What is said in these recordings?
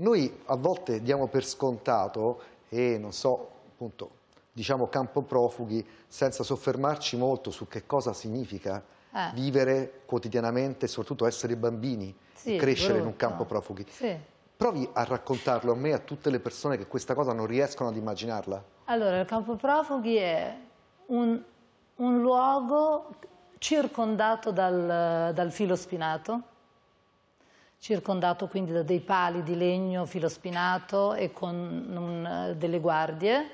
noi a volte diamo per scontato, e non so, appunto, diciamo campo profughi, senza soffermarci molto su che cosa significa eh. vivere quotidianamente, soprattutto essere bambini sì, e crescere brutto. in un campo profughi. Sì. Provi a raccontarlo a me e a tutte le persone che questa cosa non riescono ad immaginarla. Allora, il campo profughi è un, un luogo circondato dal, dal filo spinato, circondato quindi da dei pali di legno filospinato e con un, eh, delle guardie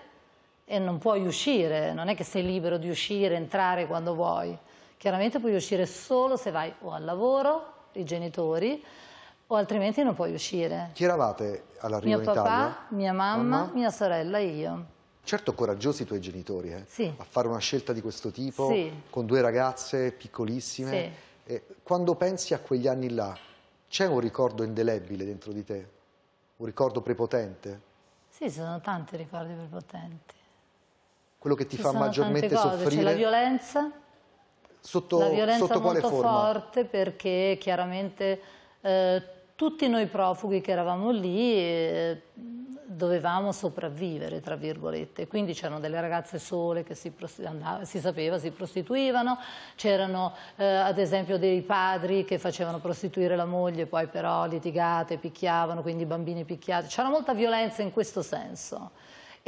e non puoi uscire, non è che sei libero di uscire, entrare quando vuoi. Chiaramente puoi uscire solo se vai o al lavoro, i genitori, o altrimenti non puoi uscire. Chi eravate all'arrivo in Italia? Mio papà, mia mamma, mamma, mia sorella e io. Certo coraggiosi i tuoi genitori eh? sì. a fare una scelta di questo tipo, sì. con due ragazze piccolissime. Sì. Eh, quando pensi a quegli anni là, c'è un ricordo indelebile dentro di te? Un ricordo prepotente? Sì, ci sono tanti ricordi prepotenti. Quello che ti Ci fa maggiormente cose, soffrire? C'è la violenza. Sotto, la violenza sotto quale forma? forte perché chiaramente eh, tutti noi profughi che eravamo lì eh, dovevamo sopravvivere, tra virgolette. Quindi c'erano delle ragazze sole che si, andava, si sapeva si prostituivano, c'erano eh, ad esempio dei padri che facevano prostituire la moglie, poi però litigate, picchiavano, quindi i bambini picchiati. C'era molta violenza in questo senso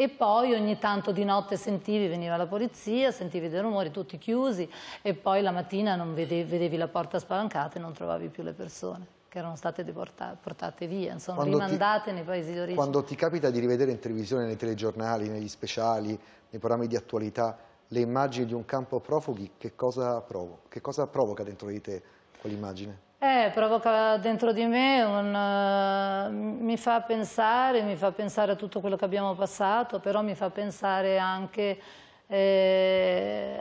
e poi ogni tanto di notte sentivi, veniva la polizia, sentivi dei rumori, tutti chiusi e poi la mattina non vedevi, vedevi la porta spalancata e non trovavi più le persone che erano state portate via, insomma, quando rimandate ti, nei paesi d'origine. Quando ti capita di rivedere in televisione, nei telegiornali, negli speciali, nei programmi di attualità, le immagini di un campo profughi, che cosa, provo che cosa provoca dentro di te quell'immagine? Eh, provoca dentro di me, un, uh, mi fa pensare, mi fa pensare a tutto quello che abbiamo passato, però mi fa pensare anche eh,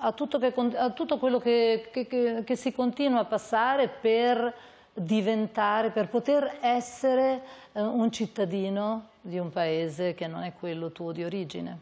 a, tutto che, a, tutto quello che, che, che, si continua a passare per diventare, per poter essere eh, un cittadino di un paese che non è quello tuo di origine.